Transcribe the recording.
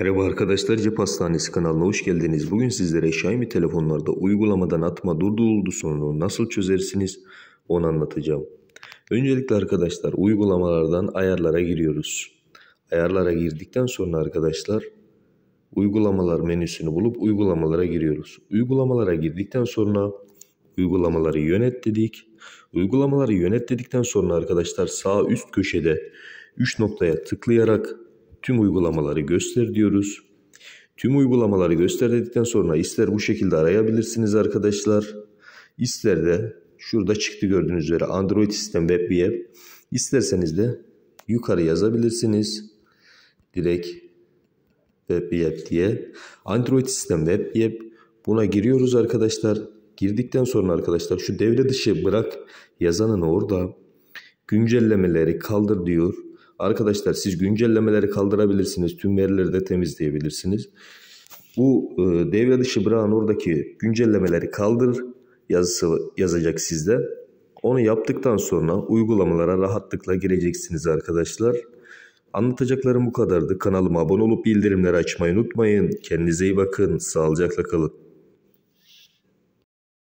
Merhaba arkadaşlar Cep Hastanesi kanalına hoş geldiniz. Bugün sizlere Xiaomi telefonlarda uygulamadan atma durduruldu sorunu nasıl çözersiniz onu anlatacağım. Öncelikle arkadaşlar uygulamalardan ayarlara giriyoruz. Ayarlara girdikten sonra arkadaşlar uygulamalar menüsünü bulup uygulamalara giriyoruz. Uygulamalara girdikten sonra uygulamaları yönet dedik. Uygulamaları yönet dedikten sonra arkadaşlar sağ üst köşede 3 noktaya tıklayarak tüm uygulamaları göster diyoruz. Tüm uygulamaları göster dedikten sonra ister bu şekilde arayabilirsiniz arkadaşlar. İster de şurada çıktı gördüğünüz üzere Android sistem web bir app. İsterseniz de yukarı yazabilirsiniz. Direkt web bir app diye. Android sistem web bir app. Buna giriyoruz arkadaşlar. Girdikten sonra arkadaşlar şu devre dışı bırak yazanın orada güncellemeleri kaldır diyor. Arkadaşlar siz güncellemeleri kaldırabilirsiniz. Tüm verileri de temizleyebilirsiniz. Bu e, devre dışı bırakın oradaki güncellemeleri kaldır yazısı yazacak sizde. Onu yaptıktan sonra uygulamalara rahatlıkla gireceksiniz arkadaşlar. Anlatacaklarım bu kadardı. Kanalıma abone olup bildirimleri açmayı unutmayın. Kendinize iyi bakın. Sağlıcakla kalın.